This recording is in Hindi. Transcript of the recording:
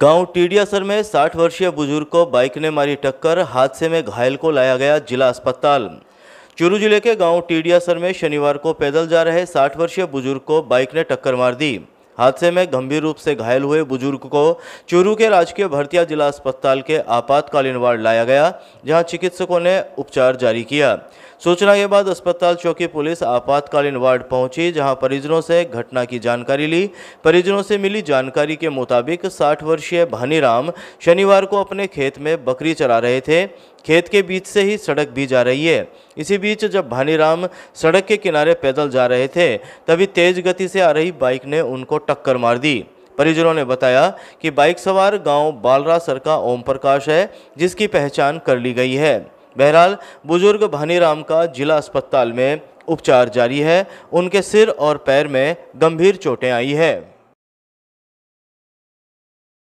गांव टीडियासर में 60 वर्षीय बुजुर्ग को बाइक ने मारी टक्कर हादसे में घायल को लाया गया जिला अस्पताल चुरू जिले के गांव टीडियासर में शनिवार को पैदल जा रहे 60 वर्षीय बुजुर्ग को बाइक ने टक्कर मार दी हादसे में गंभीर रूप से घायल हुए बुजुर्ग को चूरू के राजकीय भरतिया जिला अस्पताल के आपातकालीन वार्ड लाया गया जहां चिकित्सकों ने उपचार जारी किया सूचना के बाद अस्पताल चौकी पुलिस आपातकालीन वार्ड पहुंची जहां परिजनों से घटना की जानकारी ली परिजनों से मिली जानकारी के मुताबिक साठ वर्षीय भानीराम शनिवार को अपने खेत में बकरी चरा रहे थे खेत के बीच से ही सड़क भी जा रही है इसी बीच जब भानीराम सड़क के किनारे पैदल जा रहे थे तभी तेज गति से आ रही बाइक ने उनको टक्कर मार दी परिजनों ने बताया कि बाइक सवार गांव बालरासर का ओम प्रकाश है जिसकी पहचान कर ली गई है बहरहाल बुजुर्ग भानीराम का जिला अस्पताल में उपचार जारी है उनके सिर और पैर में गंभीर चोटें आई है